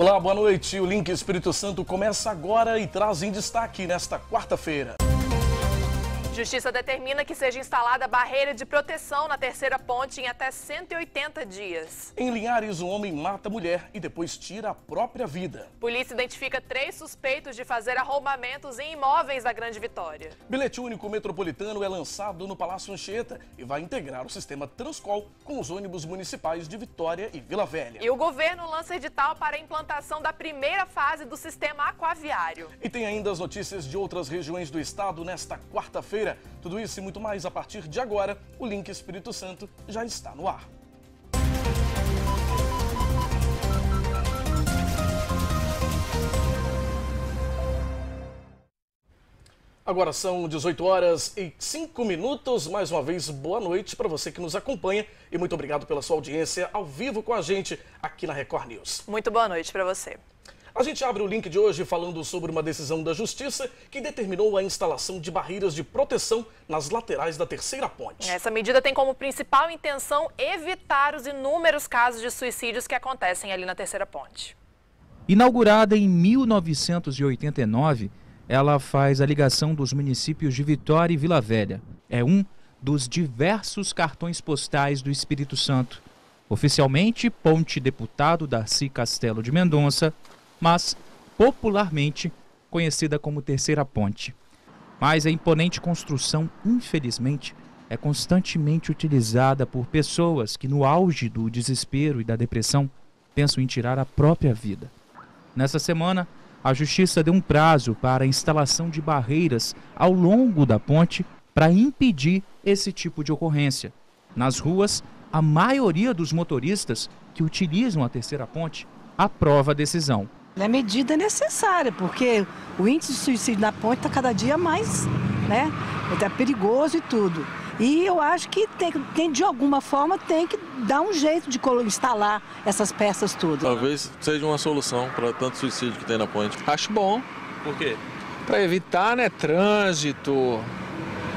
Olá, boa noite. O Link Espírito Santo começa agora e traz em destaque nesta quarta-feira. Justiça determina que seja instalada barreira de proteção na terceira ponte em até 180 dias. Em Linhares, um homem mata a mulher e depois tira a própria vida. Polícia identifica três suspeitos de fazer arrombamentos em imóveis da Grande Vitória. Bilhete único metropolitano é lançado no Palácio Anchieta e vai integrar o sistema Transcol com os ônibus municipais de Vitória e Vila Velha. E o governo lança edital para a implantação da primeira fase do sistema aquaviário. E tem ainda as notícias de outras regiões do estado nesta quarta-feira. Tudo isso e muito mais a partir de agora. O Link Espírito Santo já está no ar. Agora são 18 horas e 5 minutos. Mais uma vez, boa noite para você que nos acompanha e muito obrigado pela sua audiência ao vivo com a gente aqui na Record News. Muito boa noite para você. A gente abre o link de hoje falando sobre uma decisão da Justiça que determinou a instalação de barreiras de proteção nas laterais da terceira ponte. Essa medida tem como principal intenção evitar os inúmeros casos de suicídios que acontecem ali na terceira ponte. Inaugurada em 1989, ela faz a ligação dos municípios de Vitória e Vila Velha. É um dos diversos cartões postais do Espírito Santo. Oficialmente, Ponte Deputado Darcy Castelo de Mendonça mas popularmente conhecida como Terceira Ponte. Mas a imponente construção, infelizmente, é constantemente utilizada por pessoas que, no auge do desespero e da depressão, pensam em tirar a própria vida. Nessa semana, a Justiça deu um prazo para a instalação de barreiras ao longo da ponte para impedir esse tipo de ocorrência. Nas ruas, a maioria dos motoristas que utilizam a terceira ponte aprova a decisão. É medida necessária, porque o índice de suicídio na ponte está cada dia mais, né? Então é perigoso e tudo. E eu acho que tem, tem, de alguma forma tem que dar um jeito de instalar essas peças todas. Talvez seja uma solução para tanto suicídio que tem na ponte. Acho bom. Por quê? Para evitar, né, trânsito,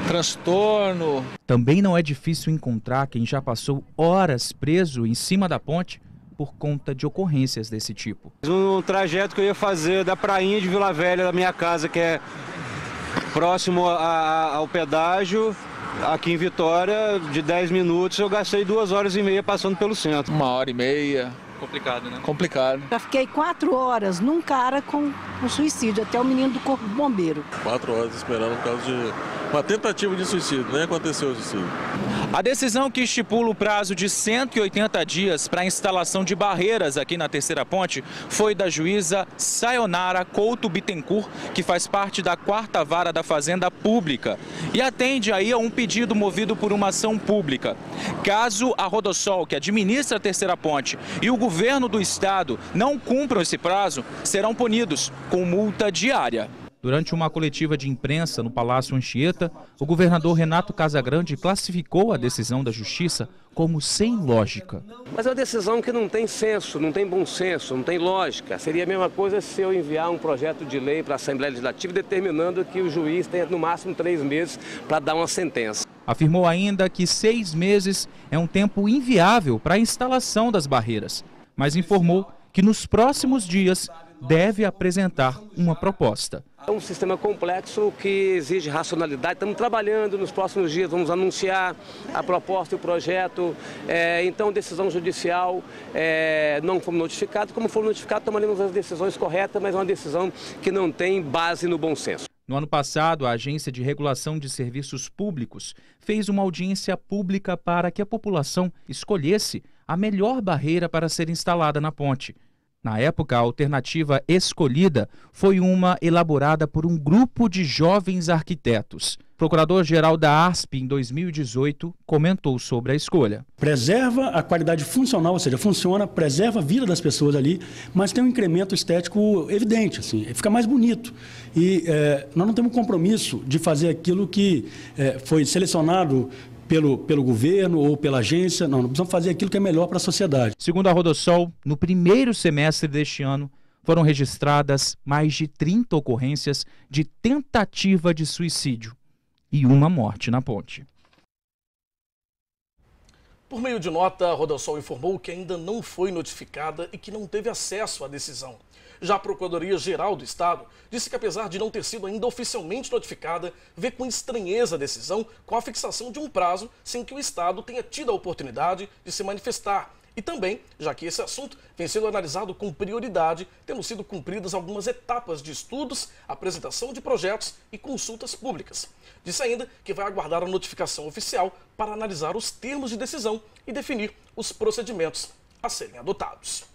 transtorno. Também não é difícil encontrar quem já passou horas preso em cima da ponte por conta de ocorrências desse tipo. Um trajeto que eu ia fazer da prainha de Vila Velha, da minha casa, que é próximo a, a, ao pedágio, aqui em Vitória, de 10 minutos, eu gastei duas horas e meia passando pelo centro. Uma hora e meia, Complicado, né? Complicado. já fiquei quatro horas num cara com um suicídio, até o menino do corpo bombeiro. Quatro horas esperando por causa de uma tentativa de suicídio, nem né? aconteceu o suicídio. A decisão que estipula o prazo de 180 dias para a instalação de barreiras aqui na Terceira Ponte foi da juíza Sayonara Couto Bittencourt, que faz parte da quarta vara da Fazenda Pública e atende aí a um pedido movido por uma ação pública. Caso a Rodossol, que administra a Terceira Ponte, e o governo governo do estado não cumpram esse prazo, serão punidos com multa diária. Durante uma coletiva de imprensa no Palácio Anchieta, o governador Renato Casagrande classificou a decisão da justiça como sem lógica. Mas é uma decisão que não tem senso, não tem bom senso, não tem lógica. Seria a mesma coisa se eu enviar um projeto de lei para a Assembleia Legislativa determinando que o juiz tenha no máximo três meses para dar uma sentença. Afirmou ainda que seis meses é um tempo inviável para a instalação das barreiras mas informou que nos próximos dias deve apresentar uma proposta. É um sistema complexo que exige racionalidade. Estamos trabalhando nos próximos dias, vamos anunciar a proposta e o projeto. É, então, decisão judicial, é, não foi notificada. Como foi notificado tomaremos as decisões corretas, mas é uma decisão que não tem base no bom senso. No ano passado, a Agência de Regulação de Serviços Públicos fez uma audiência pública para que a população escolhesse a melhor barreira para ser instalada na ponte. Na época, a alternativa escolhida foi uma elaborada por um grupo de jovens arquitetos. Procurador-geral da ASP, em 2018, comentou sobre a escolha. Preserva a qualidade funcional, ou seja, funciona, preserva a vida das pessoas ali, mas tem um incremento estético evidente, assim, fica mais bonito. E é, nós não temos compromisso de fazer aquilo que é, foi selecionado pelo, pelo governo ou pela agência. Não, nós precisamos fazer aquilo que é melhor para a sociedade. Segundo a Rodossol, no primeiro semestre deste ano, foram registradas mais de 30 ocorrências de tentativa de suicídio e uma morte na ponte. Por meio de nota, a Rodossol informou que ainda não foi notificada e que não teve acesso à decisão. Já a Procuradoria-Geral do Estado disse que, apesar de não ter sido ainda oficialmente notificada, vê com estranheza a decisão com a fixação de um prazo sem que o Estado tenha tido a oportunidade de se manifestar e também, já que esse assunto vem sendo analisado com prioridade, tendo sido cumpridas algumas etapas de estudos, apresentação de projetos e consultas públicas. Disse ainda que vai aguardar a notificação oficial para analisar os termos de decisão e definir os procedimentos a serem adotados.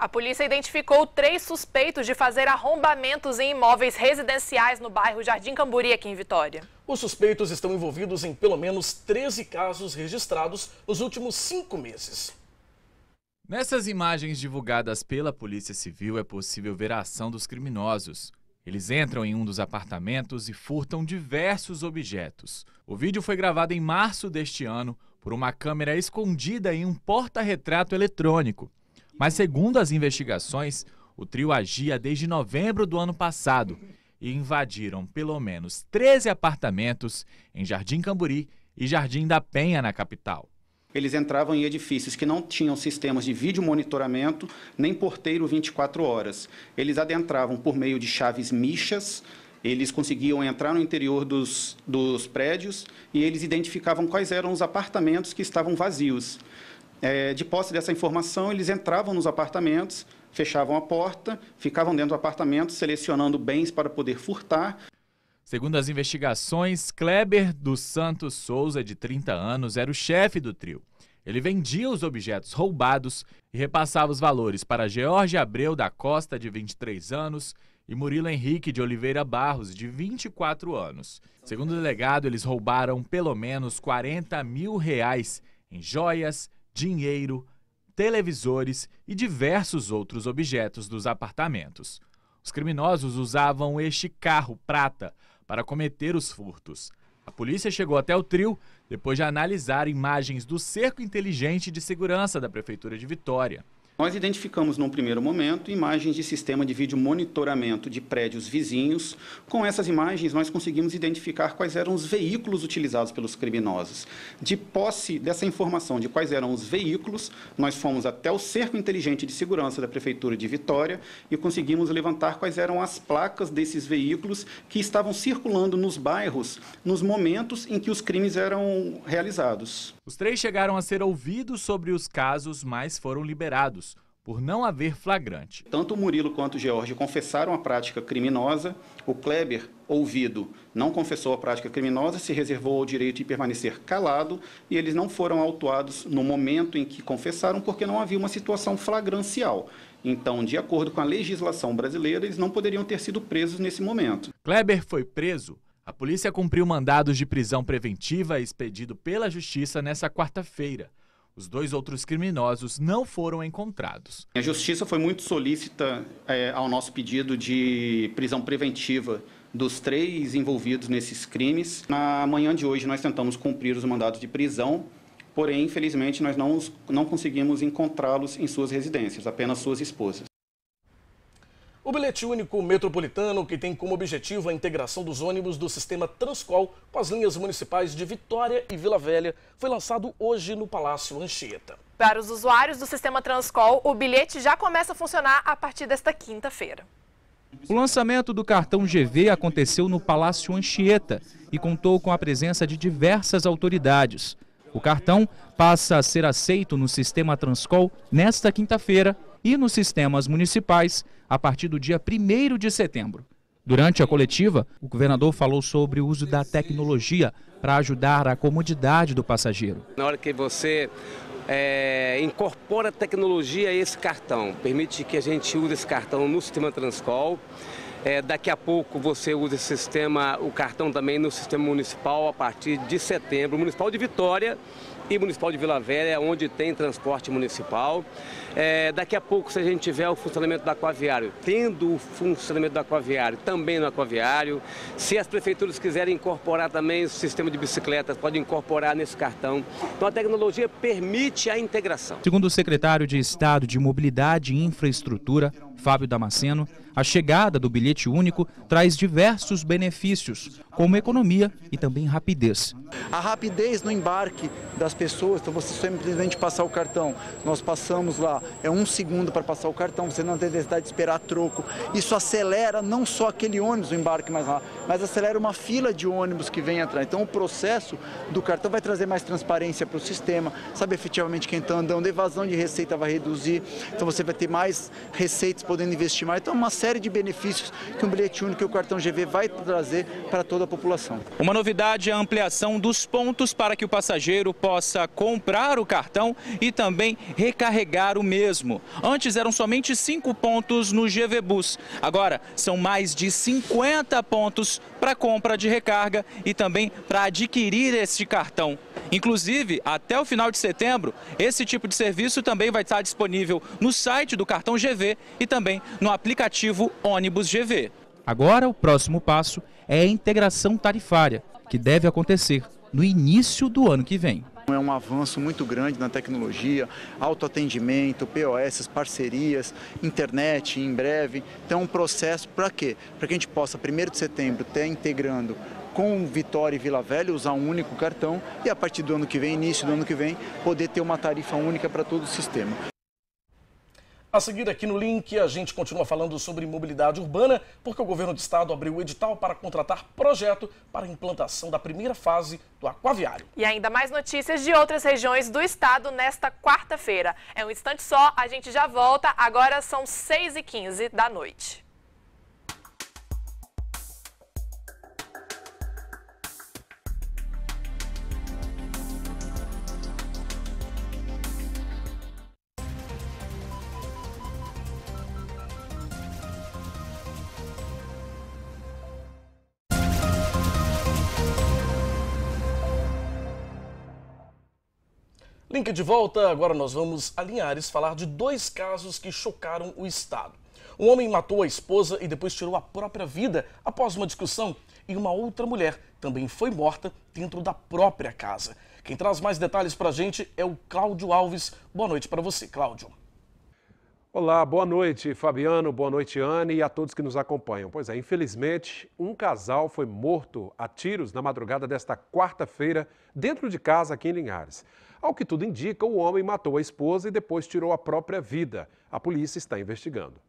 A polícia identificou três suspeitos de fazer arrombamentos em imóveis residenciais no bairro Jardim Camburi, aqui em Vitória. Os suspeitos estão envolvidos em pelo menos 13 casos registrados nos últimos cinco meses. Nessas imagens divulgadas pela Polícia Civil é possível ver a ação dos criminosos. Eles entram em um dos apartamentos e furtam diversos objetos. O vídeo foi gravado em março deste ano por uma câmera escondida em um porta-retrato eletrônico. Mas, segundo as investigações, o trio agia desde novembro do ano passado e invadiram pelo menos 13 apartamentos em Jardim Camburi e Jardim da Penha, na capital. Eles entravam em edifícios que não tinham sistemas de vídeo monitoramento nem porteiro 24 horas. Eles adentravam por meio de chaves michas, eles conseguiam entrar no interior dos, dos prédios e eles identificavam quais eram os apartamentos que estavam vazios. É, de posse dessa informação, eles entravam nos apartamentos, fechavam a porta, ficavam dentro do apartamento selecionando bens para poder furtar. Segundo as investigações, Kleber dos Santos Souza, de 30 anos, era o chefe do trio. Ele vendia os objetos roubados e repassava os valores para Jorge Abreu da Costa, de 23 anos, e Murilo Henrique de Oliveira Barros, de 24 anos. Segundo o delegado, eles roubaram pelo menos 40 mil reais em joias, dinheiro, televisores e diversos outros objetos dos apartamentos. Os criminosos usavam este carro prata para cometer os furtos. A polícia chegou até o trio depois de analisar imagens do cerco inteligente de segurança da Prefeitura de Vitória. Nós identificamos num primeiro momento imagens de sistema de vídeo monitoramento de prédios vizinhos. Com essas imagens, nós conseguimos identificar quais eram os veículos utilizados pelos criminosos. De posse dessa informação de quais eram os veículos, nós fomos até o cerco inteligente de segurança da prefeitura de Vitória e conseguimos levantar quais eram as placas desses veículos que estavam circulando nos bairros nos momentos em que os crimes eram realizados. Os três chegaram a ser ouvidos sobre os casos, mas foram liberados por não haver flagrante. Tanto o Murilo quanto o George confessaram a prática criminosa, o Kleber, ouvido, não confessou a prática criminosa, se reservou ao direito de permanecer calado e eles não foram autuados no momento em que confessaram porque não havia uma situação flagrancial. Então, de acordo com a legislação brasileira, eles não poderiam ter sido presos nesse momento. Kleber foi preso a polícia cumpriu mandados de prisão preventiva expedido pela Justiça nessa quarta-feira. Os dois outros criminosos não foram encontrados. A justiça foi muito solícita é, ao nosso pedido de prisão preventiva dos três envolvidos nesses crimes. Na manhã de hoje, nós tentamos cumprir os mandados de prisão, porém, infelizmente, nós não, não conseguimos encontrá-los em suas residências, apenas suas esposas. O bilhete único metropolitano, que tem como objetivo a integração dos ônibus do sistema Transcol com as linhas municipais de Vitória e Vila Velha, foi lançado hoje no Palácio Anchieta. Para os usuários do sistema Transcol, o bilhete já começa a funcionar a partir desta quinta-feira. O lançamento do cartão GV aconteceu no Palácio Anchieta e contou com a presença de diversas autoridades. O cartão passa a ser aceito no sistema Transcol nesta quinta-feira, e nos sistemas municipais a partir do dia 1 de setembro. Durante a coletiva, o governador falou sobre o uso da tecnologia para ajudar a comodidade do passageiro. Na hora que você é, incorpora tecnologia a esse cartão, permite que a gente use esse cartão no sistema Transcol. É, daqui a pouco você usa esse sistema, o cartão também no sistema municipal a partir de setembro, municipal de Vitória e Municipal de Vila Velha, é onde tem transporte municipal. É, daqui a pouco, se a gente tiver o funcionamento do aquaviário, tendo o funcionamento do aquaviário, também no aquaviário. Se as prefeituras quiserem incorporar também o sistema de bicicletas, pode incorporar nesse cartão. Então a tecnologia permite a integração. Segundo o secretário de Estado de Mobilidade e Infraestrutura, Fábio Damasceno, a chegada do bilhete único traz diversos benefícios, como economia e também rapidez. A rapidez no embarque das pessoas, então você simplesmente passar o cartão, nós passamos lá, é um segundo para passar o cartão, você não tem necessidade de esperar troco. Isso acelera não só aquele ônibus, o embarque mais lá, mas acelera uma fila de ônibus que vem atrás. Então o processo do cartão vai trazer mais transparência para o sistema, sabe efetivamente quem está andando, evasão de receita vai reduzir, então você vai ter mais receitas podendo investir mais. Então, é uma série de benefícios que um bilhete único e o cartão GV vai trazer para toda a população. Uma novidade é a ampliação dos pontos para que o passageiro possa comprar o cartão e também recarregar o mesmo. Antes eram somente cinco pontos no GV Bus. Agora são mais de 50 pontos para compra de recarga e também para adquirir este cartão. Inclusive, até o final de setembro, esse tipo de serviço também vai estar disponível no site do cartão GV e também no aplicativo Ônibus GV. Agora, o próximo passo é a integração tarifária, que deve acontecer no início do ano que vem. É um avanço muito grande na tecnologia, autoatendimento, POS, parcerias, internet em breve. Então, é um processo para quê? Para que a gente possa, 1 de setembro, ter integrando com Vitória e Vila Velha, usar um único cartão e a partir do ano que vem, início do ano que vem, poder ter uma tarifa única para todo o sistema. A seguir aqui no link a gente continua falando sobre mobilidade urbana, porque o governo do estado abriu o edital para contratar projeto para a implantação da primeira fase do aquaviário. E ainda mais notícias de outras regiões do estado nesta quarta-feira. É um instante só, a gente já volta, agora são 6h15 da noite. Link de volta, agora nós vamos a Linhares falar de dois casos que chocaram o Estado. Um homem matou a esposa e depois tirou a própria vida após uma discussão, e uma outra mulher também foi morta dentro da própria casa. Quem traz mais detalhes para a gente é o Cláudio Alves. Boa noite para você, Cláudio. Olá, boa noite, Fabiano, boa noite, Anne e a todos que nos acompanham. Pois é, infelizmente, um casal foi morto a tiros na madrugada desta quarta-feira dentro de casa aqui em Linhares. Ao que tudo indica, o homem matou a esposa e depois tirou a própria vida. A polícia está investigando.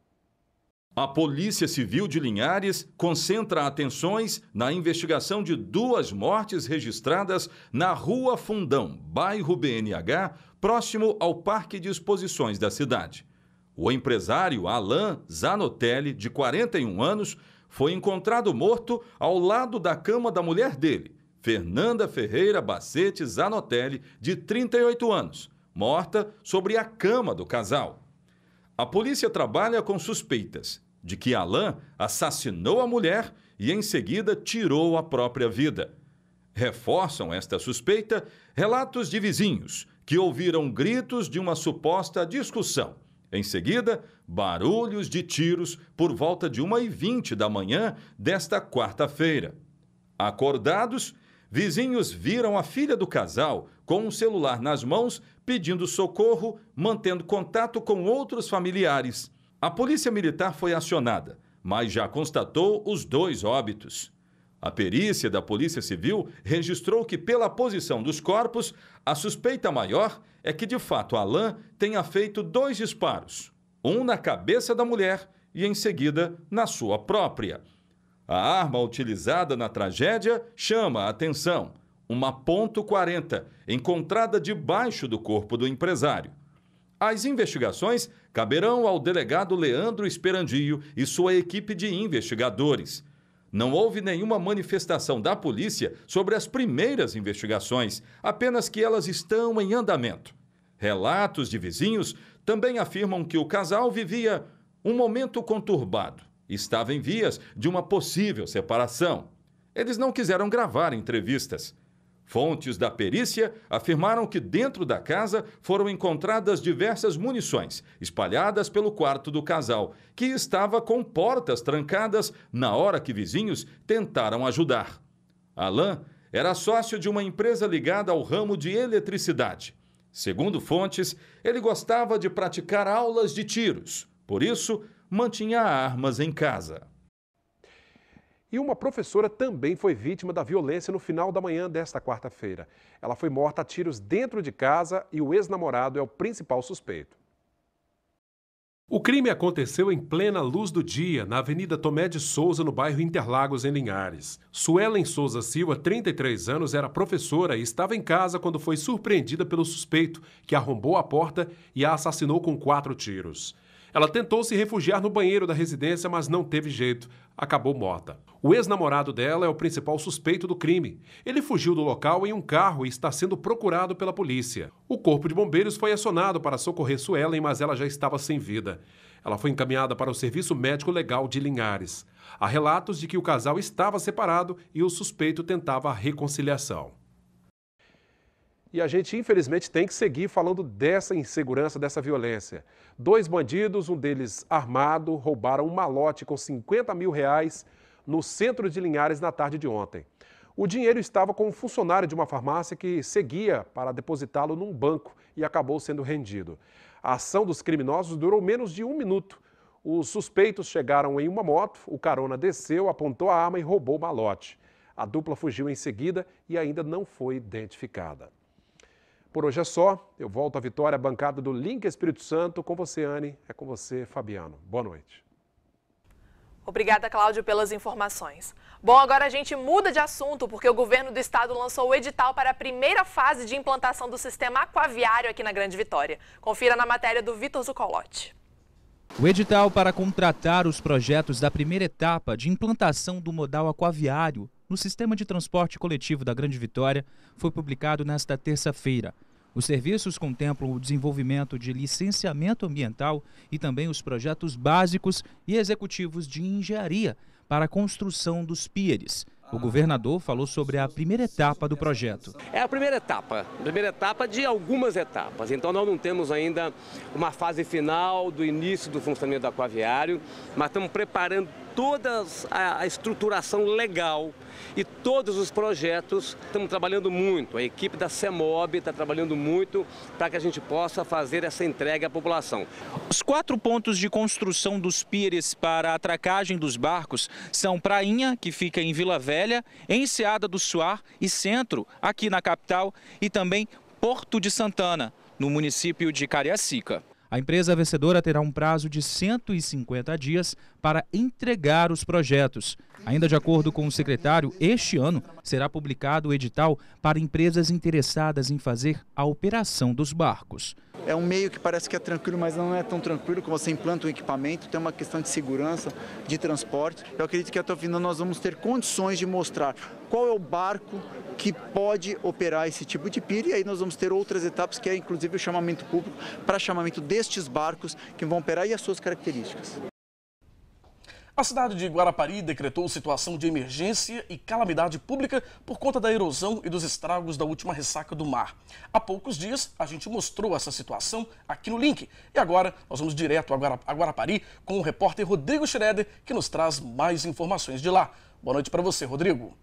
A Polícia Civil de Linhares concentra atenções na investigação de duas mortes registradas na Rua Fundão, bairro BNH, próximo ao Parque de Exposições da cidade. O empresário Alain Zanotelli, de 41 anos, foi encontrado morto ao lado da cama da mulher dele, Fernanda Ferreira Bacete Zanotelli, de 38 anos, morta sobre a cama do casal. A polícia trabalha com suspeitas de que Alain assassinou a mulher e em seguida tirou a própria vida. Reforçam esta suspeita relatos de vizinhos que ouviram gritos de uma suposta discussão. Em seguida, barulhos de tiros por volta de 1h20 da manhã desta quarta-feira. Acordados, Vizinhos viram a filha do casal com um celular nas mãos, pedindo socorro, mantendo contato com outros familiares. A polícia militar foi acionada, mas já constatou os dois óbitos. A perícia da Polícia Civil registrou que, pela posição dos corpos, a suspeita maior é que, de fato, Alain tenha feito dois disparos: um na cabeça da mulher e, em seguida, na sua própria. A arma utilizada na tragédia chama a atenção. Uma ponto .40, encontrada debaixo do corpo do empresário. As investigações caberão ao delegado Leandro Esperandio e sua equipe de investigadores. Não houve nenhuma manifestação da polícia sobre as primeiras investigações, apenas que elas estão em andamento. Relatos de vizinhos também afirmam que o casal vivia um momento conturbado estava em vias de uma possível separação. Eles não quiseram gravar entrevistas. Fontes da perícia afirmaram que dentro da casa foram encontradas diversas munições espalhadas pelo quarto do casal, que estava com portas trancadas na hora que vizinhos tentaram ajudar. Alain era sócio de uma empresa ligada ao ramo de eletricidade. Segundo fontes, ele gostava de praticar aulas de tiros, por isso mantinha armas em casa. E uma professora também foi vítima da violência no final da manhã desta quarta-feira. Ela foi morta a tiros dentro de casa e o ex-namorado é o principal suspeito. O crime aconteceu em plena luz do dia, na Avenida Tomé de Souza, no bairro Interlagos, em Linhares. Suelen Souza Silva, 33 anos, era professora e estava em casa quando foi surpreendida pelo suspeito, que arrombou a porta e a assassinou com quatro tiros. Ela tentou se refugiar no banheiro da residência, mas não teve jeito. Acabou morta. O ex-namorado dela é o principal suspeito do crime. Ele fugiu do local em um carro e está sendo procurado pela polícia. O corpo de bombeiros foi acionado para socorrer Suelen, mas ela já estava sem vida. Ela foi encaminhada para o Serviço Médico Legal de Linhares. Há relatos de que o casal estava separado e o suspeito tentava a reconciliação. E a gente, infelizmente, tem que seguir falando dessa insegurança, dessa violência. Dois bandidos, um deles armado, roubaram um malote com 50 mil reais no centro de Linhares na tarde de ontem. O dinheiro estava com um funcionário de uma farmácia que seguia para depositá-lo num banco e acabou sendo rendido. A ação dos criminosos durou menos de um minuto. Os suspeitos chegaram em uma moto, o carona desceu, apontou a arma e roubou o malote. A dupla fugiu em seguida e ainda não foi identificada. Por hoje é só. Eu volto à Vitória, bancada do Link Espírito Santo. Com você, Anne. É com você, Fabiano. Boa noite. Obrigada, Cláudio, pelas informações. Bom, agora a gente muda de assunto, porque o governo do estado lançou o edital para a primeira fase de implantação do sistema aquaviário aqui na Grande Vitória. Confira na matéria do Vitor Zucolotti. O edital para contratar os projetos da primeira etapa de implantação do modal aquaviário no sistema de transporte coletivo da Grande Vitória foi publicado nesta terça-feira. Os serviços contemplam o desenvolvimento de licenciamento ambiental e também os projetos básicos e executivos de engenharia para a construção dos pieres. O governador falou sobre a primeira etapa do projeto. É a primeira etapa, a primeira etapa de algumas etapas. Então nós não temos ainda uma fase final do início do funcionamento do aquaviário, mas estamos preparando toda a estruturação legal e todos os projetos estamos trabalhando muito, a equipe da CEMOB está trabalhando muito para que a gente possa fazer essa entrega à população. Os quatro pontos de construção dos pires para a atracagem dos barcos são Prainha, que fica em Vila Velha, Enseada do Suar e Centro, aqui na capital, e também Porto de Santana, no município de Cariacica. A empresa vencedora terá um prazo de 150 dias para entregar os projetos. Ainda de acordo com o secretário, este ano será publicado o edital para empresas interessadas em fazer a operação dos barcos é um meio que parece que é tranquilo, mas não é tão tranquilo como você implanta um equipamento, tem uma questão de segurança, de transporte. Eu acredito que até o final nós vamos ter condições de mostrar qual é o barco que pode operar esse tipo de pira e aí nós vamos ter outras etapas que é inclusive o chamamento público para chamamento destes barcos que vão operar e as suas características. A cidade de Guarapari decretou situação de emergência e calamidade pública por conta da erosão e dos estragos da última ressaca do mar. Há poucos dias, a gente mostrou essa situação aqui no link. E agora, nós vamos direto a Guarapari com o repórter Rodrigo Schroeder, que nos traz mais informações de lá. Boa noite para você, Rodrigo.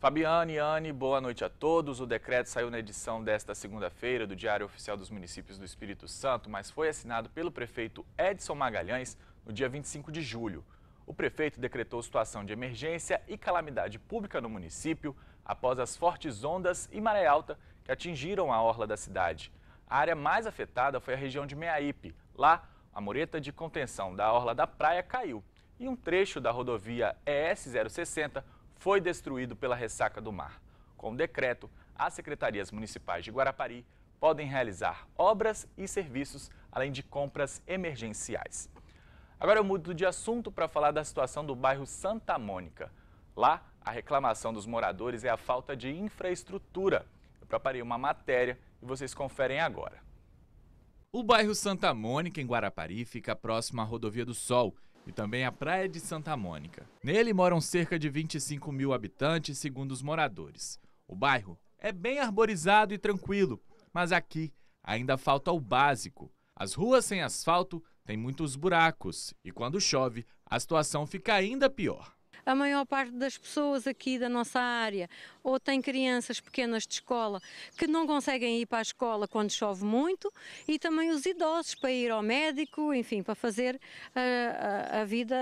Fabiane, Anne, boa noite a todos. O decreto saiu na edição desta segunda-feira do Diário Oficial dos Municípios do Espírito Santo, mas foi assinado pelo prefeito Edson Magalhães no dia 25 de julho. O prefeito decretou situação de emergência e calamidade pública no município após as fortes ondas e maré alta que atingiram a orla da cidade. A área mais afetada foi a região de Meiaípe. Lá, a mureta de contenção da orla da praia caiu e um trecho da rodovia ES 060 foi destruído pela ressaca do mar. Com o decreto, as secretarias municipais de Guarapari podem realizar obras e serviços, além de compras emergenciais. Agora eu mudo de assunto para falar da situação do bairro Santa Mônica. Lá, a reclamação dos moradores é a falta de infraestrutura. Eu preparei uma matéria e vocês conferem agora. O bairro Santa Mônica, em Guarapari, fica próximo à Rodovia do Sol e também à Praia de Santa Mônica. Nele moram cerca de 25 mil habitantes, segundo os moradores. O bairro é bem arborizado e tranquilo, mas aqui ainda falta o básico. As ruas sem asfalto tem muitos buracos e quando chove, a situação fica ainda pior a maior parte das pessoas aqui da nossa área ou tem crianças pequenas de escola que não conseguem ir para a escola quando chove muito e também os idosos para ir ao médico, enfim, para fazer a, eh, a, a vida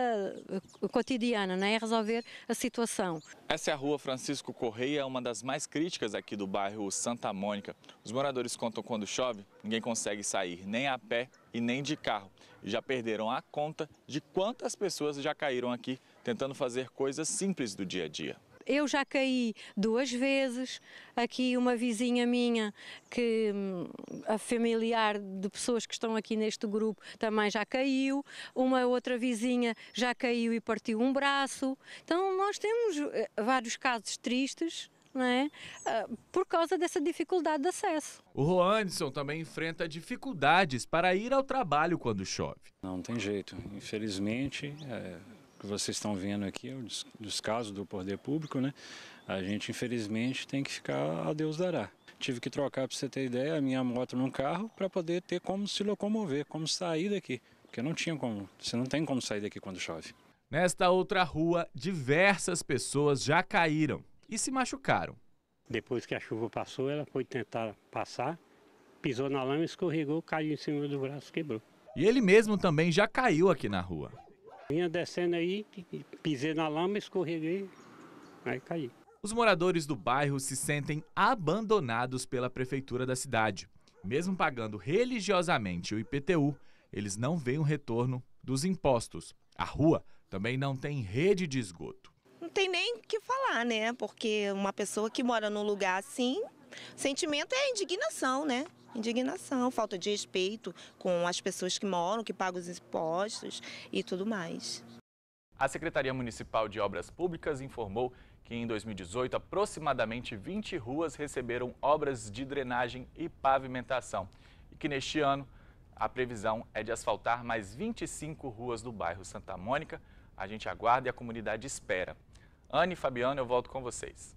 eh, cotidiana, né? resolver a situação. Essa é a rua Francisco Correia, uma das mais críticas aqui do bairro Santa Mônica. Os moradores contam quando chove, ninguém consegue sair nem a pé e nem de carro. Já perderam a conta de quantas pessoas já caíram aqui tentando fazer coisas simples do dia a dia. Eu já caí duas vezes, aqui uma vizinha minha, que hum, a familiar de pessoas que estão aqui neste grupo também já caiu, uma outra vizinha já caiu e partiu um braço. Então nós temos eh, vários casos tristes, né? por causa dessa dificuldade de acesso. O Roanderson também enfrenta dificuldades para ir ao trabalho quando chove. Não tem jeito, infelizmente é, que vocês estão vendo aqui, dos, dos casos do poder público, né? A gente, infelizmente, tem que ficar a Deus dará. Tive que trocar, para você ter ideia, a minha moto num carro para poder ter como se locomover, como sair daqui. Porque não tinha como, você não tem como sair daqui quando chove. Nesta outra rua, diversas pessoas já caíram e se machucaram. Depois que a chuva passou, ela foi tentar passar, pisou na lama, escorregou, caiu em cima do braço, quebrou. E ele mesmo também já caiu aqui na rua. Vinha descendo aí, pisei na lama, escorreguei, aí caí. Os moradores do bairro se sentem abandonados pela prefeitura da cidade. Mesmo pagando religiosamente o IPTU, eles não veem o retorno dos impostos. A rua também não tem rede de esgoto. Não tem nem o que falar, né? Porque uma pessoa que mora num lugar assim Sentimento é indignação, né? Indignação, falta de respeito com as pessoas que moram, que pagam os impostos e tudo mais. A Secretaria Municipal de Obras Públicas informou que em 2018 aproximadamente 20 ruas receberam obras de drenagem e pavimentação e que neste ano a previsão é de asfaltar mais 25 ruas do bairro Santa Mônica. A gente aguarda e a comunidade espera. Anne e Fabiano, eu volto com vocês.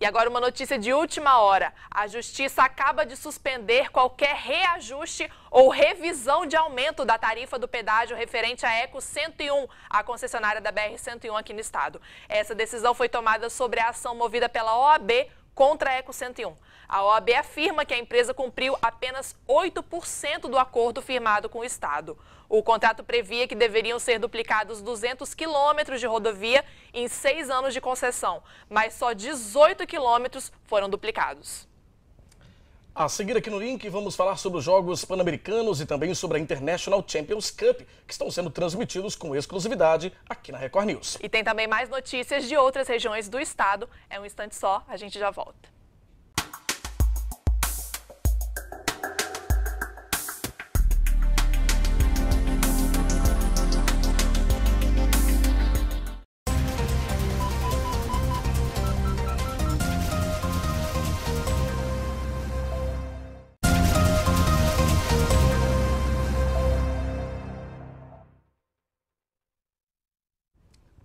E agora uma notícia de última hora. A Justiça acaba de suspender qualquer reajuste ou revisão de aumento da tarifa do pedágio referente à Eco 101, a concessionária da BR-101 aqui no estado. Essa decisão foi tomada sobre a ação movida pela OAB contra a Eco 101. A OAB afirma que a empresa cumpriu apenas 8% do acordo firmado com o Estado. O contrato previa que deveriam ser duplicados 200 quilômetros de rodovia em seis anos de concessão, mas só 18 quilômetros foram duplicados. A seguir aqui no link, vamos falar sobre os Jogos Pan-Americanos e também sobre a International Champions Cup, que estão sendo transmitidos com exclusividade aqui na Record News. E tem também mais notícias de outras regiões do estado. É um instante só, a gente já volta.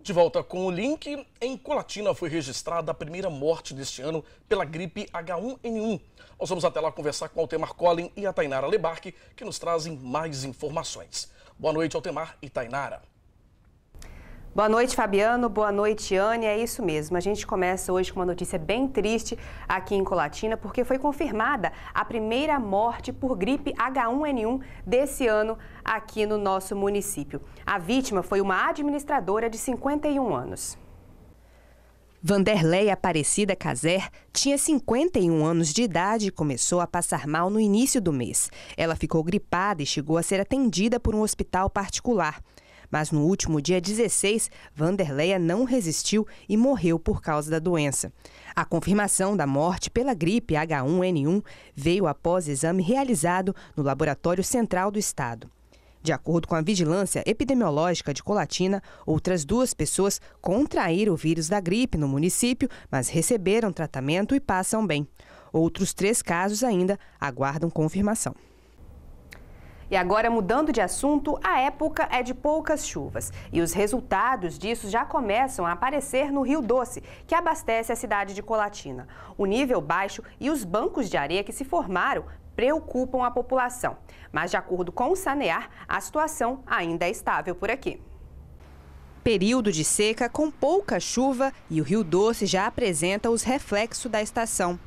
De volta com o link, em Colatina foi registrada a primeira morte deste ano pela gripe H1N1. Nós vamos até lá conversar com o Altemar Collin e a Tainara Lebarque, que nos trazem mais informações. Boa noite, Altemar e Tainara. Boa noite, Fabiano. Boa noite, Anne. É isso mesmo. A gente começa hoje com uma notícia bem triste aqui em Colatina, porque foi confirmada a primeira morte por gripe H1N1 desse ano aqui no nosso município. A vítima foi uma administradora de 51 anos. Vanderlei Aparecida Caser tinha 51 anos de idade e começou a passar mal no início do mês. Ela ficou gripada e chegou a ser atendida por um hospital particular. Mas no último dia 16, Vanderleia não resistiu e morreu por causa da doença. A confirmação da morte pela gripe H1N1 veio após exame realizado no Laboratório Central do Estado. De acordo com a vigilância epidemiológica de Colatina, outras duas pessoas contraíram o vírus da gripe no município, mas receberam tratamento e passam bem. Outros três casos ainda aguardam confirmação. E agora, mudando de assunto, a época é de poucas chuvas. E os resultados disso já começam a aparecer no Rio Doce, que abastece a cidade de Colatina. O nível baixo e os bancos de areia que se formaram preocupam a população. Mas, de acordo com o Sanear, a situação ainda é estável por aqui. Período de seca com pouca chuva e o Rio Doce já apresenta os reflexos da estação.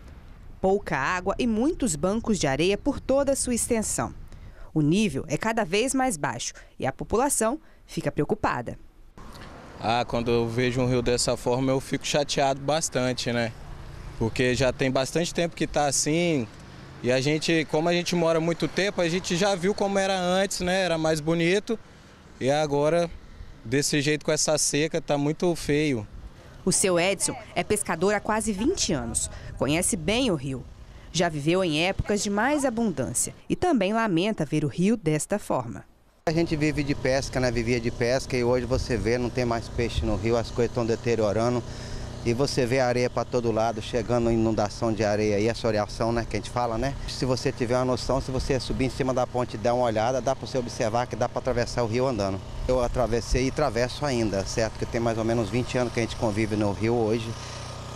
Pouca água e muitos bancos de areia por toda a sua extensão. O nível é cada vez mais baixo e a população fica preocupada. Ah, quando eu vejo um rio dessa forma, eu fico chateado bastante, né? Porque já tem bastante tempo que está assim. E a gente, como a gente mora muito tempo, a gente já viu como era antes, né? Era mais bonito. E agora, desse jeito com essa seca, está muito feio. O seu Edson é pescador há quase 20 anos. Conhece bem o rio já viveu em épocas de mais abundância e também lamenta ver o rio desta forma. A gente vive de pesca, né? Vivia de pesca e hoje você vê, não tem mais peixe no rio, as coisas estão deteriorando. E você vê areia para todo lado, chegando inundação de areia e assoreação, né? Que a gente fala, né? Se você tiver uma noção, se você subir em cima da ponte e dar uma olhada, dá para você observar que dá para atravessar o rio andando. Eu atravessei e atravesso ainda, certo? Que tem mais ou menos 20 anos que a gente convive no rio hoje.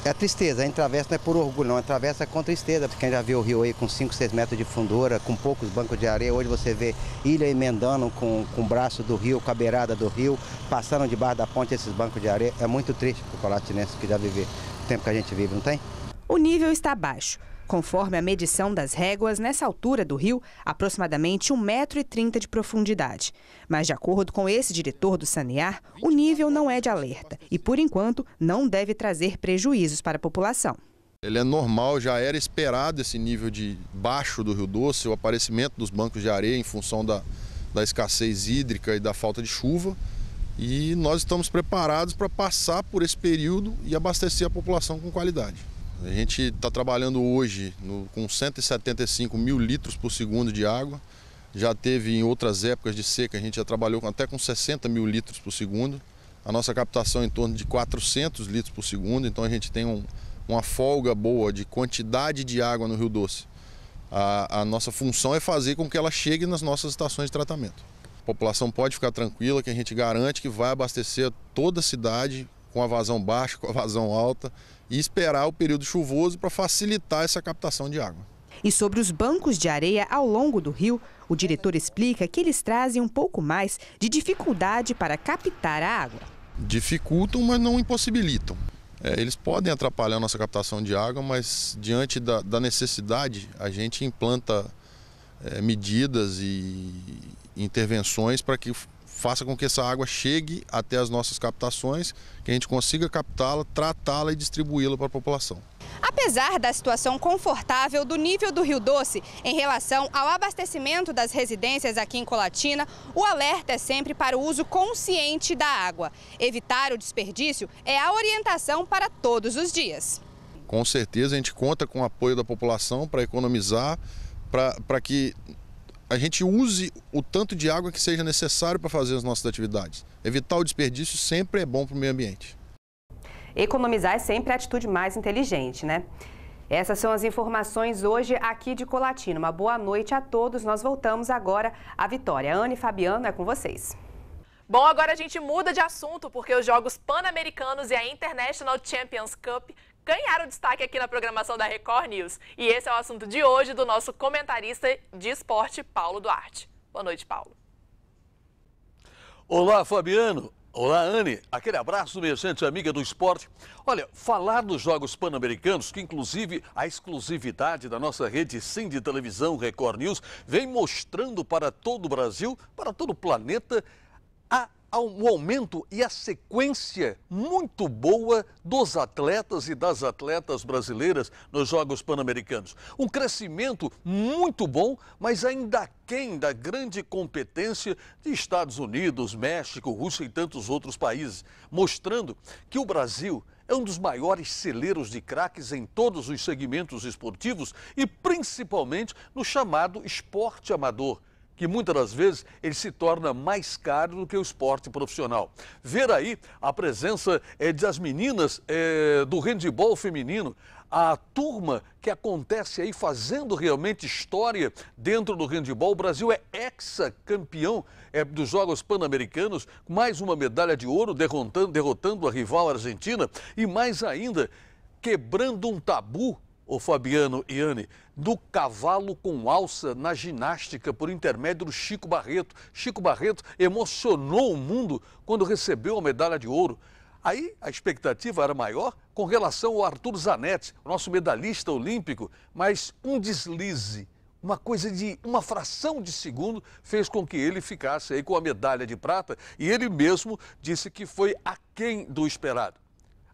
É tristeza, a gente atravessa não é por orgulho, não, atravessa é com tristeza. Quem já viu o rio aí com 5, 6 metros de fundura, com poucos bancos de areia, hoje você vê ilha emendando com, com o braço do rio, com a beirada do rio, passando debaixo da ponte esses bancos de areia. É muito triste para o colatinense que já vive o tempo que a gente vive, não tem? O nível está baixo. Conforme a medição das réguas, nessa altura do rio, aproximadamente 1,30m de profundidade. Mas, de acordo com esse diretor do Sanear, o nível não é de alerta e, por enquanto, não deve trazer prejuízos para a população. Ele é normal, já era esperado esse nível de baixo do Rio Doce, o aparecimento dos bancos de areia em função da, da escassez hídrica e da falta de chuva. E nós estamos preparados para passar por esse período e abastecer a população com qualidade. A gente está trabalhando hoje no, com 175 mil litros por segundo de água. Já teve em outras épocas de seca, a gente já trabalhou com, até com 60 mil litros por segundo. A nossa captação é em torno de 400 litros por segundo, então a gente tem um, uma folga boa de quantidade de água no Rio Doce. A, a nossa função é fazer com que ela chegue nas nossas estações de tratamento. A população pode ficar tranquila que a gente garante que vai abastecer toda a cidade com a vazão baixa, com a vazão alta e esperar o período chuvoso para facilitar essa captação de água. E sobre os bancos de areia ao longo do rio, o diretor explica que eles trazem um pouco mais de dificuldade para captar a água. Dificultam, mas não impossibilitam. É, eles podem atrapalhar a nossa captação de água, mas diante da, da necessidade, a gente implanta é, medidas e intervenções para que faça com que essa água chegue até as nossas captações, que a gente consiga captá-la, tratá-la e distribuí-la para a população. Apesar da situação confortável do nível do Rio Doce em relação ao abastecimento das residências aqui em Colatina, o alerta é sempre para o uso consciente da água. Evitar o desperdício é a orientação para todos os dias. Com certeza a gente conta com o apoio da população para economizar, para que a gente use o tanto de água que seja necessário para fazer as nossas atividades. Evitar o desperdício sempre é bom para o meio ambiente. Economizar é sempre a atitude mais inteligente, né? Essas são as informações hoje aqui de Colatina. Uma boa noite a todos. Nós voltamos agora à Vitória. Anne e Fabiano, é com vocês. Bom, agora a gente muda de assunto, porque os Jogos Pan-Americanos e a International Champions Cup ganharam destaque aqui na programação da Record News. E esse é o assunto de hoje do nosso comentarista de esporte, Paulo Duarte. Boa noite, Paulo. Olá, Fabiano. Olá, Anne. Aquele abraço, minha gente amiga do esporte. Olha, falar dos Jogos Pan-Americanos, que inclusive a exclusividade da nossa rede Sim de televisão Record News vem mostrando para todo o Brasil, para todo o planeta, o aumento e a sequência muito boa dos atletas e das atletas brasileiras nos Jogos Pan-Americanos. Um crescimento muito bom, mas ainda quem da grande competência de Estados Unidos, México, Rússia e tantos outros países, mostrando que o Brasil é um dos maiores celeiros de craques em todos os segmentos esportivos e principalmente no chamado esporte amador que muitas das vezes ele se torna mais caro do que o esporte profissional. Ver aí a presença é, das meninas é, do handebol feminino, a turma que acontece aí fazendo realmente história dentro do handebol. O Brasil é ex-campeão é, eh, dos Jogos Pan-Americanos, mais uma medalha de ouro, derrotando, derrotando a rival argentina e mais ainda, quebrando um tabu o Fabiano e Anne, do cavalo com alça na ginástica por intermédio do Chico Barreto. Chico Barreto emocionou o mundo quando recebeu a medalha de ouro. Aí a expectativa era maior com relação ao Arthur Zanetti, nosso medalhista olímpico, mas um deslize, uma coisa de uma fração de segundo, fez com que ele ficasse aí com a medalha de prata e ele mesmo disse que foi aquém do esperado.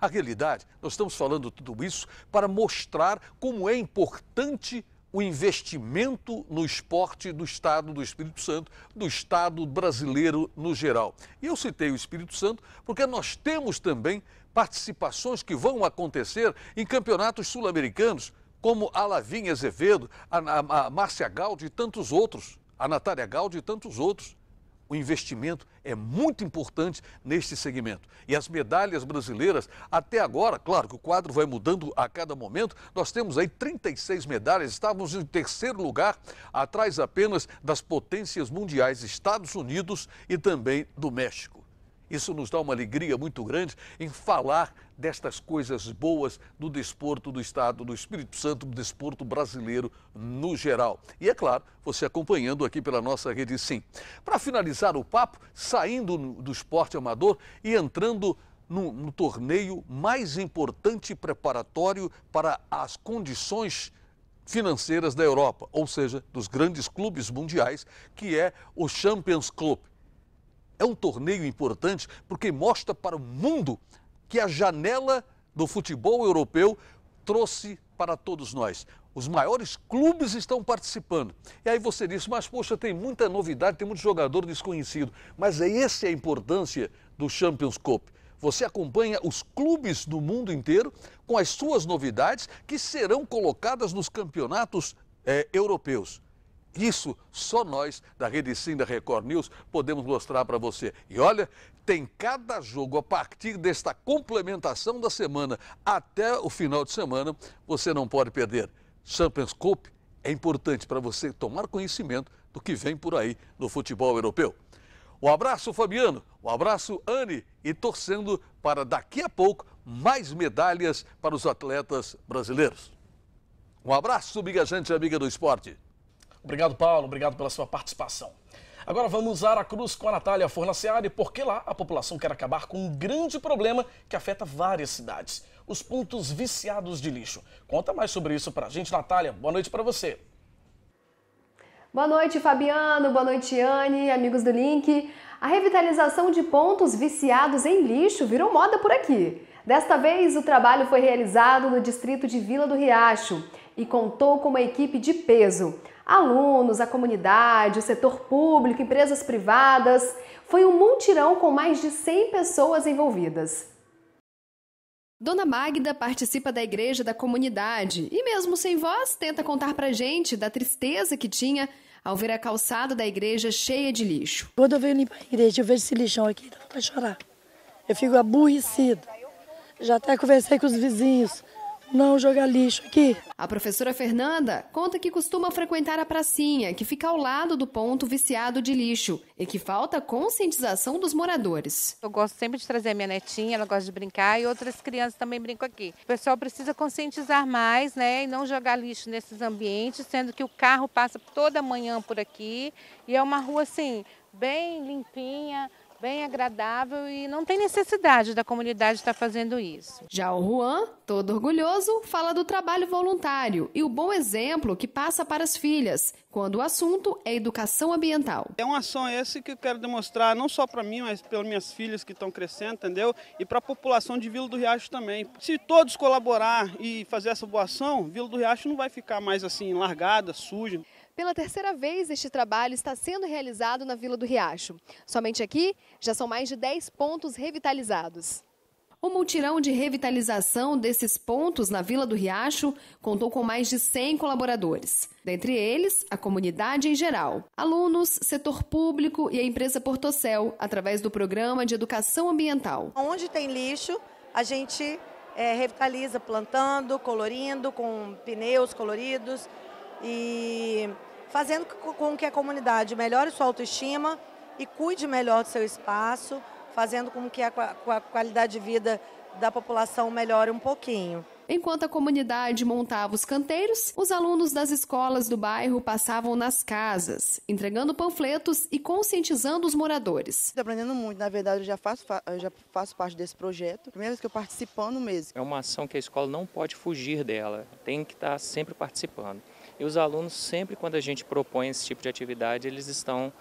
A realidade, nós estamos falando tudo isso para mostrar como é importante o investimento no esporte do Estado do Espírito Santo, do Estado brasileiro no geral. E eu citei o Espírito Santo porque nós temos também participações que vão acontecer em campeonatos sul-americanos, como a Lavinha Azevedo, a, a, a Márcia Galdi e tantos outros, a Natália Galdi e tantos outros o investimento é muito importante neste segmento. E as medalhas brasileiras, até agora, claro que o quadro vai mudando a cada momento, nós temos aí 36 medalhas, estávamos em terceiro lugar, atrás apenas das potências mundiais Estados Unidos e também do México. Isso nos dá uma alegria muito grande em falar destas coisas boas do desporto do Estado, do Espírito Santo, do desporto brasileiro no geral. E é claro, você acompanhando aqui pela nossa rede Sim. Para finalizar o papo, saindo do esporte amador e entrando no, no, torneio mais importante preparatório para as condições financeiras da Europa, ou seja, dos grandes clubes mundiais, que é o Champions Club. É um torneio importante porque mostra para o mundo que a janela do futebol europeu trouxe para todos nós. Os maiores clubes estão participando. E aí você disse, mas poxa, tem muita novidade, tem muito jogador desconhecido. Mas é essa a importância do Champions Cup. Você acompanha os clubes do mundo inteiro com as suas novidades que serão colocadas nos campeonatos é, europeus. Isso só nós da Rede Sim da Record News podemos mostrar para você. E olha, tem cada jogo a partir desta complementação da semana até o final de semana, você não pode perder. Champions Cup é importante para você tomar conhecimento do que vem por aí no futebol europeu. Um abraço, Fabiano. Um abraço, Anne. E torcendo para daqui a pouco mais medalhas para os atletas brasileiros. Um abraço, amiga gente, amiga do esporte. Obrigado, Paulo. Obrigado pela sua participação. Agora vamos usar a cruz com a Natália Fornaciari, porque lá a população quer acabar com um grande problema que afeta várias cidades. Os pontos viciados de lixo. Conta mais sobre isso pra gente, Natália. Boa noite para você. Boa noite, Fabiano. Boa noite, Anne, amigos do Link. A revitalização de pontos viciados em lixo virou moda por aqui. Desta vez, o trabalho foi realizado no distrito de Vila do Riacho e contou com uma equipe de peso alunos, a comunidade, o setor público, empresas privadas. Foi um multirão com mais de 100 pessoas envolvidas. Dona Magda participa da igreja da comunidade e, mesmo sem voz, tenta contar pra gente da tristeza que tinha ao ver a calçada da igreja cheia de lixo. Quando eu venho limpar a igreja, eu vejo esse lixão aqui, dá pra chorar. Eu fico aborrecido. Já até conversei com os vizinhos não jogar lixo aqui. A professora Fernanda conta que costuma frequentar a pracinha, que fica ao lado do ponto viciado de lixo e que falta conscientização dos moradores. Eu gosto sempre de trazer a minha netinha, ela gosta de brincar e outras crianças também brincam aqui. O pessoal precisa conscientizar mais, né, e não jogar lixo nesses ambientes, sendo que o carro passa toda manhã por aqui e é uma rua assim, bem limpinha, bem agradável e não tem necessidade da comunidade estar tá fazendo isso. Já o Juan, todo orgulhoso, fala do trabalho voluntário e o bom exemplo que passa para as filhas, quando o assunto é educação ambiental. É uma ação esse que eu quero demonstrar não só para mim, mas pelas minhas filhas que estão crescendo, entendeu? E para a população de Vila do Riacho também. Se todos colaborar e fazer essa boa ação, Vila do Riacho não vai ficar mais assim largada, suja. Pela terceira vez, este trabalho está sendo realizado na Vila do Riacho. Somente aqui, já são mais de 10 pontos revitalizados. O multirão de revitalização desses pontos na Vila do Riacho contou com mais de 100 colaboradores. Dentre eles, a comunidade em geral, alunos, setor público e a empresa Portocel, através do programa de educação ambiental. Onde tem lixo, a gente é, revitaliza plantando, colorindo, com pneus coloridos, e fazendo com que a comunidade melhore sua autoestima e cuide melhor do seu espaço, fazendo com que a, qualidade de vida da população melhore um pouquinho. Enquanto a comunidade montava os canteiros, os alunos das escolas do bairro passavam nas casas, entregando panfletos e conscientizando os moradores. Estou aprendendo muito, na verdade, eu já faço, já faço parte desse projeto, Primeiro que eu participando mesmo. É uma ação que a escola não pode fugir dela, tem que estar sempre participando. E os alunos, sempre quando a gente propõe esse tipo de atividade, eles estão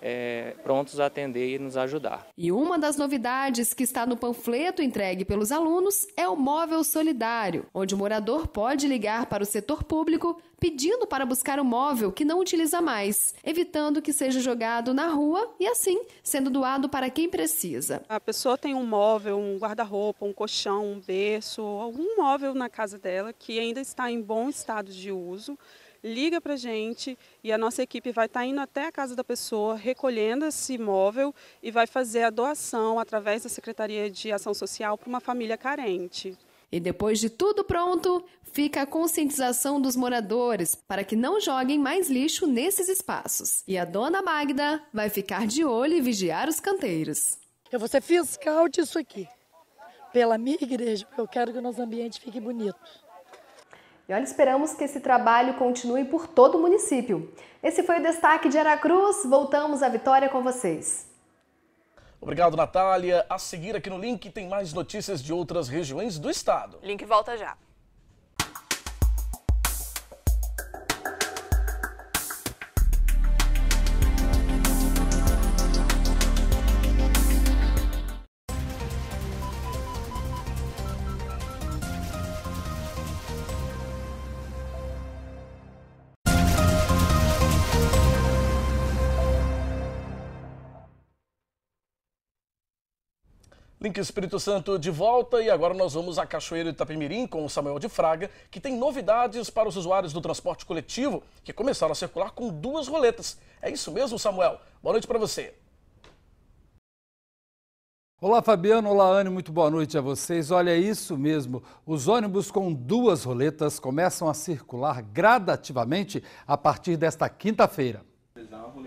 é, prontos a atender e nos ajudar. E uma das novidades que está no panfleto entregue pelos alunos é o móvel solidário, onde o morador pode ligar para o setor público pedindo para buscar o móvel que não utiliza mais, evitando que seja jogado na rua e assim sendo doado para quem precisa. A pessoa tem um móvel, um guarda-roupa, um colchão, um berço, algum móvel na casa dela que ainda está em bom estado de uso liga para a gente e a nossa equipe vai estar tá indo até a casa da pessoa, recolhendo esse imóvel e vai fazer a doação através da Secretaria de Ação Social para uma família carente. E depois de tudo pronto, fica a conscientização dos moradores para que não joguem mais lixo nesses espaços. E a dona Magda vai ficar de olho e vigiar os canteiros. Eu vou ser fiscal disso aqui. Pela minha igreja, porque eu quero que o nosso ambiente fique bonito. E olha, esperamos que esse trabalho continue por todo o município. Esse foi o destaque de Aracruz. Voltamos à Vitória com vocês. Obrigado, Natália. A seguir aqui no link tem mais notícias de outras regiões do estado. Link volta já. Link Espírito Santo de volta e agora nós vamos a Cachoeira de Itapemirim com o Samuel de Fraga, que tem novidades para os usuários do transporte coletivo que começaram a circular com duas roletas. É isso mesmo, Samuel? Boa noite para você. Olá, Fabiano. Olá, Anne. Muito boa noite a vocês. Olha, é isso mesmo. Os ônibus com duas roletas começam a circular gradativamente a partir desta quinta-feira.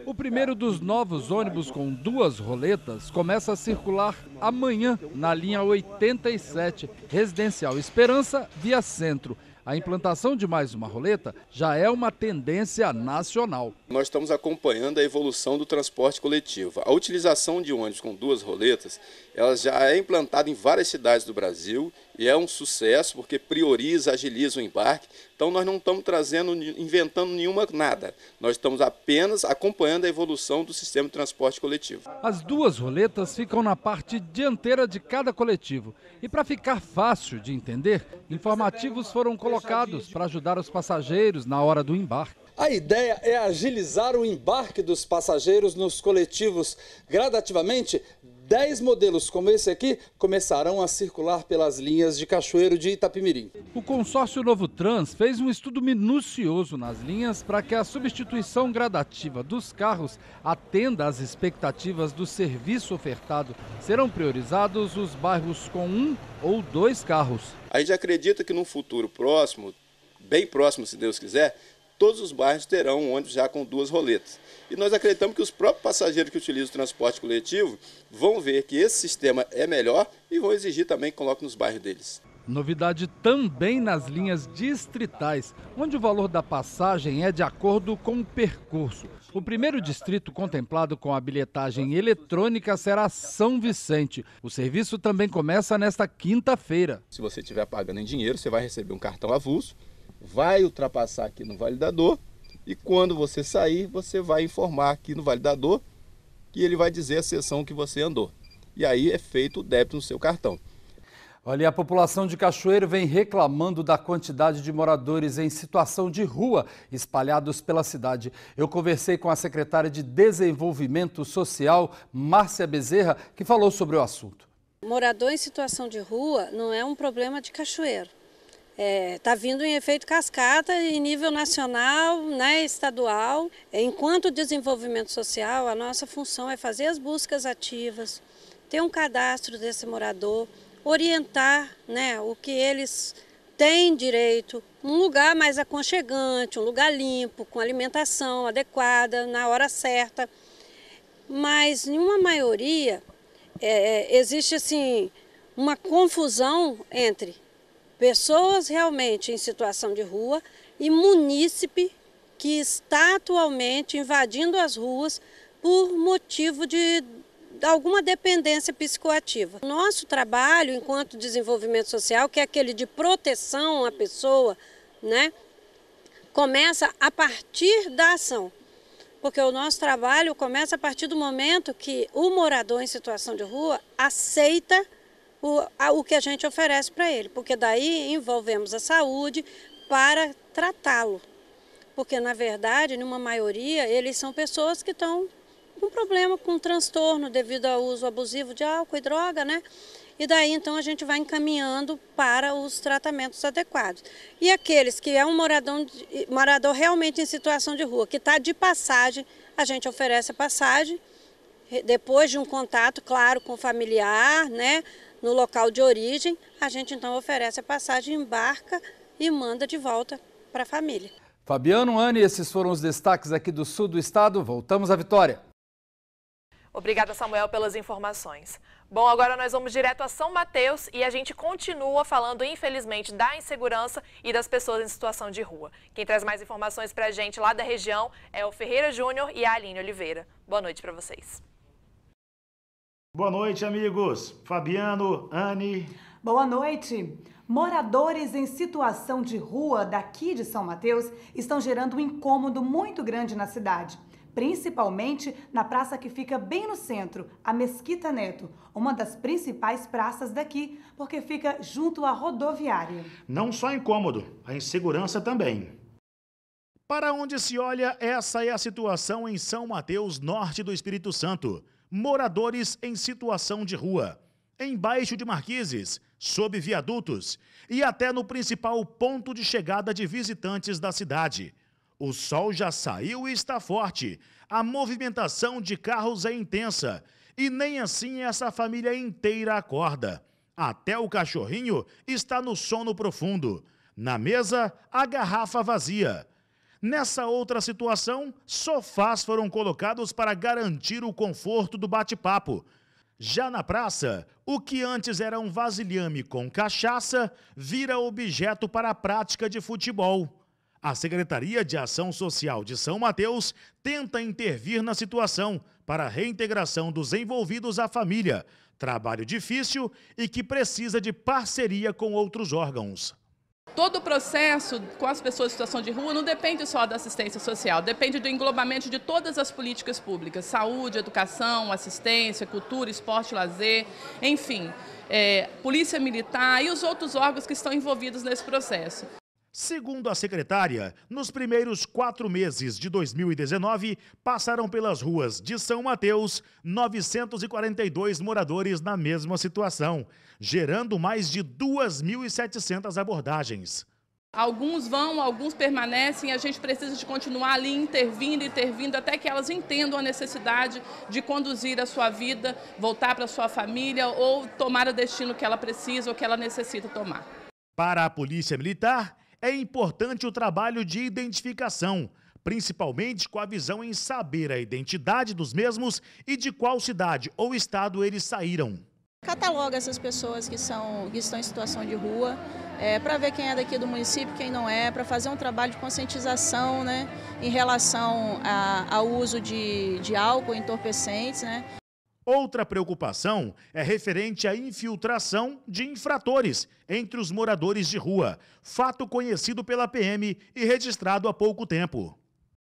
O primeiro dos novos ônibus com duas roletas começa a circular amanhã na linha 87, Residencial Esperança, via Centro. A implantação de mais uma roleta já é uma tendência nacional. Nós estamos acompanhando a evolução do transporte coletivo. A utilização de ônibus com duas roletas, ela já é implantada em várias cidades do Brasil e é um sucesso porque prioriza, agiliza o embarque. Então nós não estamos trazendo, inventando nenhuma nada. Nós estamos apenas acompanhando a evolução do sistema de transporte coletivo. As duas roletas ficam na parte dianteira de cada coletivo. E para ficar fácil de entender, informativos foram colocados para ajudar os passageiros na hora do embarque. A ideia é agilizar o embarque dos passageiros nos coletivos, gradativamente 10 modelos como esse aqui começarão a circular pelas linhas de Cachoeiro de Itapimirim. O consórcio Novo Trans fez um estudo minucioso nas linhas para que a substituição gradativa dos carros atenda às expectativas do serviço ofertado. Serão priorizados os bairros com um ou dois carros. A gente acredita que num futuro próximo, bem próximo se Deus quiser, todos os bairros terão um ônibus já com duas roletas. E nós acreditamos que os próprios passageiros que utilizam o transporte coletivo vão ver que esse sistema é melhor e vão exigir também que coloque nos bairros deles. Novidade também nas linhas distritais, onde o valor da passagem é de acordo com o percurso. O primeiro distrito contemplado com a bilhetagem eletrônica será São Vicente. O serviço também começa nesta quinta-feira. Se você estiver pagando em dinheiro, você vai receber um cartão avulso vai ultrapassar aqui no validador e quando você sair, você vai informar aqui no validador que ele vai dizer a sessão que você andou. E aí é feito o débito no seu cartão. Olha, a população de Cachoeiro vem reclamando da quantidade de moradores em situação de rua espalhados pela cidade. Eu conversei com a secretária de Desenvolvimento Social, Márcia Bezerra, que falou sobre o assunto. Morador em situação de rua não é um problema de Cachoeiro está é, tá vindo em efeito cascata em nível nacional, né, estadual. Enquanto desenvolvimento social, a nossa função é fazer as buscas ativas, ter um cadastro desse morador, orientar né, o que eles têm direito, um lugar mais aconchegante, um lugar limpo, com alimentação adequada, na hora certa. Mas, em uma maioria, é, é existe assim uma confusão entre pessoas realmente em situação de rua e munícipe que está atualmente invadindo as ruas por motivo de alguma dependência psicoativa. Nosso trabalho enquanto desenvolvimento social, que é aquele de proteção à pessoa, né, começa a partir da ação. Porque o nosso trabalho começa a partir do momento que o morador em situação de rua aceita o, a, o que a gente oferece para ele, porque daí envolvemos a saúde para tratá-lo. Porque, na verdade, numa maioria, eles são pessoas que estão com problema, com transtorno devido ao uso abusivo de álcool e droga, né? E daí então a gente vai encaminhando para os tratamentos adequados. E aqueles que é um morador, morador realmente em situação de rua, que está de passagem, a gente oferece a passagem, depois de um contato, claro, com o familiar, né? no local de origem, a gente então oferece a passagem, embarca e manda de volta para a família. Fabiano, Anne, esses foram os destaques aqui do sul do estado. Voltamos à Vitória. Obrigada, Samuel, pelas informações. Bom, agora nós vamos direto a São Mateus e a gente continua falando, infelizmente, da insegurança e das pessoas em situação de rua. Quem traz mais informações para a gente lá da região é o Ferreira Júnior e a Aline Oliveira. Boa noite para vocês. Boa noite, amigos. Fabiano, Anne. Boa noite. Moradores em situação de rua daqui de São Mateus estão gerando um incômodo muito grande na cidade, principalmente na praça que fica bem no centro, a Mesquita Neto, uma das principais praças daqui, porque fica junto à rodoviária. Não só incômodo, a insegurança também. Para onde se olha, essa é a situação em São Mateus, norte do Espírito Santo moradores em situação de rua, embaixo de marquises, sob viadutos e até no principal ponto de chegada de visitantes da cidade. O sol já saiu e está forte. A movimentação de carros é intensa. E nem assim essa família inteira acorda. Até o cachorrinho está no sono profundo. Na mesa, a garrafa vazia. Nessa outra situação, sofás foram colocados para garantir o conforto do bate-papo. Já na praça, o que antes era um vasilhame com cachaça vira objeto para a prática de futebol. A Secretaria de Ação Social de São Mateus tenta intervir na situação para a reintegração dos envolvidos à família, trabalho difícil e que precisa de parceria com outros órgãos. Todo o processo com as pessoas em situação de rua não depende só da assistência social, depende do englobamento de todas as políticas públicas: saúde, educação, assistência, cultura, esporte, lazer, enfim, é, polícia militar e os outros órgãos que estão envolvidos nesse processo. Segundo a secretária, nos primeiros quatro meses de 2019, passaram pelas ruas de São Mateus 942 moradores na mesma situação, gerando mais de 2.700 abordagens. Alguns vão, alguns permanecem, a gente precisa de continuar ali intervindo, intervindo, até que elas entendam a necessidade de conduzir a sua vida, voltar para sua família ou tomar o destino que ela precisa ou que ela necessita tomar. Para a Polícia Militar, é importante o trabalho de identificação, principalmente com a visão em saber a identidade dos mesmos e de qual cidade ou estado eles saíram. Cataloga essas pessoas que, são, que estão em situação de rua, é, para ver quem é daqui do município, quem não é, para fazer um trabalho de conscientização né, em relação ao uso de, de álcool, entorpecentes. Né. Outra preocupação é referente à infiltração de infratores entre os moradores de rua, fato conhecido pela PM e registrado há pouco tempo.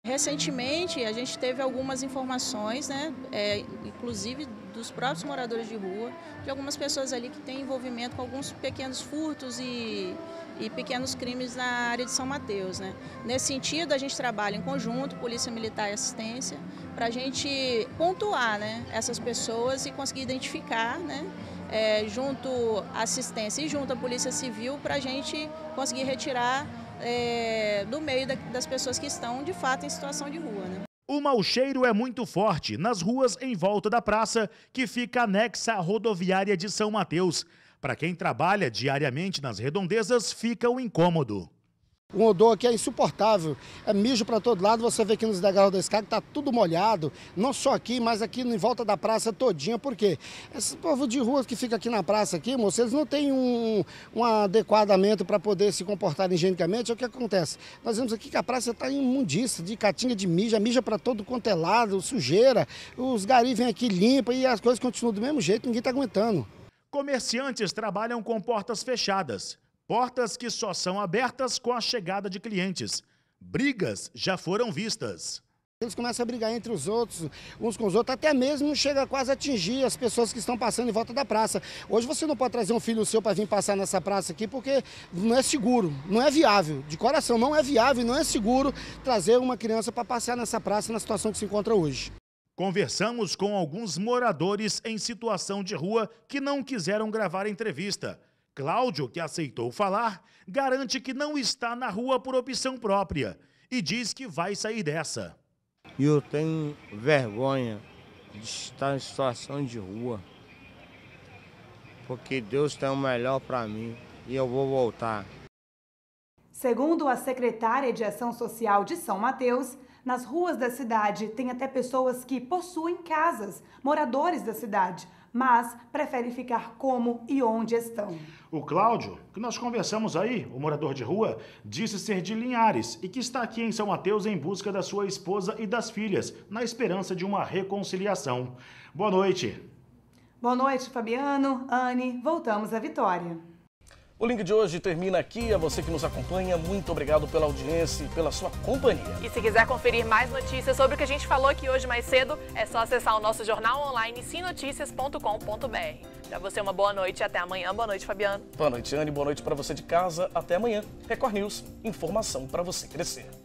Recentemente, a gente teve algumas informações, né, é, inclusive dos próprios moradores de rua, de algumas pessoas ali que têm envolvimento com alguns pequenos furtos e, e pequenos crimes na área de São Mateus. Né. Nesse sentido, a gente trabalha em conjunto, Polícia Militar e Assistência, para a gente pontuar né, essas pessoas e conseguir identificar, né, é, junto à assistência e junto à Polícia Civil, para a gente conseguir retirar é, do meio da, das pessoas que estão de fato em situação de rua. Né. O mau cheiro é muito forte nas ruas em volta da praça, que fica anexa à rodoviária de São Mateus. Para quem trabalha diariamente nas redondezas, fica o um incômodo. Um odor aqui é insuportável, é mijo para todo lado, você vê aqui nos degraus da escada está tudo molhado, não só aqui, mas aqui em volta da praça todinha, porque esse povo de rua que fica aqui na praça aqui, moço, eles não têm um, um adequadamento para poder se comportar higienicamente, é o que acontece. Nós vemos aqui que a praça está imundícia, de catinha de mija, mija para todo quanto é lado, sujeira, os garis vêm aqui limpa e as coisas continuam do mesmo jeito, ninguém está aguentando. Comerciantes trabalham com portas fechadas. Portas que só são abertas com a chegada de clientes. Brigas já foram vistas. Eles começam a brigar entre os outros, uns com os outros, até mesmo chega quase a atingir as pessoas que estão passando em volta da praça. Hoje você não pode trazer um filho seu para vir passar nessa praça aqui porque não é seguro, não é viável, de coração, não é viável, não é seguro trazer uma criança para passear nessa praça na situação que se encontra hoje. Conversamos com alguns moradores em situação de rua que não quiseram gravar a entrevista. Cláudio, que aceitou falar, garante que não está na rua por opção própria e diz que vai sair dessa. Eu tenho vergonha de estar em situação de rua, porque Deus tem o melhor para mim e eu vou voltar. Segundo a secretária de Ação Social de São Mateus, nas ruas da cidade tem até pessoas que possuem casas, moradores da cidade, mas preferem ficar como e onde estão. O Cláudio, que nós conversamos aí, o morador de rua, disse ser de Linhares e que está aqui em São Mateus em busca da sua esposa e das filhas, na esperança de uma reconciliação. Boa noite. Boa noite, Fabiano, Anne. Voltamos à Vitória. O link de hoje termina aqui. A você que nos acompanha, muito obrigado pela audiência e pela sua companhia. E se quiser conferir mais notícias sobre o que a gente falou aqui hoje mais cedo, é só acessar o nosso jornal online sinoticias.com.br. Pra você, uma boa noite e até amanhã. Boa noite, Fabiano. Boa noite, Anne. Boa noite para você de casa. Até amanhã. Record News, informação para você crescer.